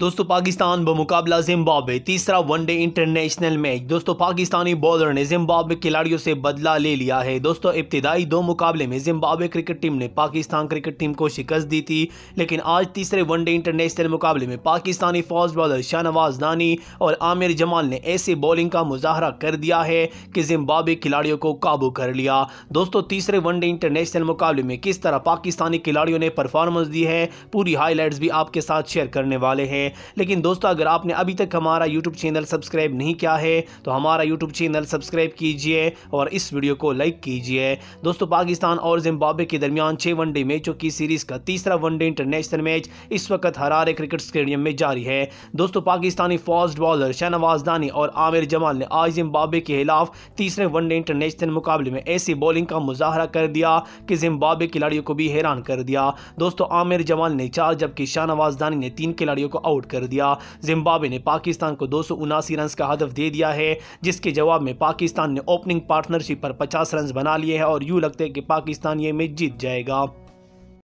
दोस्तों पाकिस्तान बमुकाबला जिम्बाब्वे तीसरा वनडे इंटरनेशनल मैच दोस्तों पाकिस्तानी बॉलर ने जिम्बाब्वे खिलाड़ियों से बदला ले लिया है दोस्तों इब्तदाई दो मुकाबले में जिम्बाब्वे क्रिकेट टीम ने पाकिस्तान क्रिकेट टीम को शिकस्त दी थी लेकिन आज तीसरे वनडे इंटरनेशनल मुकाबले में पाकिस्तानी फास्ट बॉलर शाहनवाज दानी और आमिर जमाल ने ऐसी बॉलिंग का मुजाहरा कर दिया है कि जिम्बाब्वे खिलाड़ियों को काबू कर लिया दोस्तों तीसरे वनडे इंटरनेशनल मुकाबले में किस तरह पाकिस्तानी खिलाड़ियों ने परफॉर्मेंस दी है पूरी हाईलाइट्स भी आपके साथ शेयर करने वाले हैं लेकिन दोस्तों अगर आपने अभी तक हमारा यूट्यूब चैनल सब्सक्राइब नहीं किया है तो हमारा यूट्यूब चैनल सब्सक्राइब कीजिए और इस वीडियो को लाइक कीजिए दोस्तों पाकिस्तान और जिम्बाब्वे के दरमियान छह वनडे मैचों की सीरीज़ का तीसरा वनडे इंटरनेशनल मैच इस वक्त हरारे क्रिकेट स्टेडियम में जारी है दोस्तों पाकिस्तानी फास्ट बॉलर शहनवाज दानी और आमिर जमाल ने आज जिम्बाब्वे के खिलाफ तीसरे वनडे इंटरनेशनल मुकाबले में ऐसी बॉलिंग का मुजाहरा कर दिया कि जिम्बाब्वे खिलाड़ियों को भी हैरान कर दिया दोस्तों आमिर जमाल ने चार जबकि शाहनवाज दानी ने तीन खिलाड़ियों को आउट आउट कर दिया जिम्बाब्वे ने पाकिस्तान को दो रन का हदफ दे दिया है जिसके जवाब में पाकिस्तान ने ओपनिंग पार्टनरशिप पर पचास रन बना लिए हैं और यूँ लगता है कि पाकिस्तान ये मैच जीत जाएगा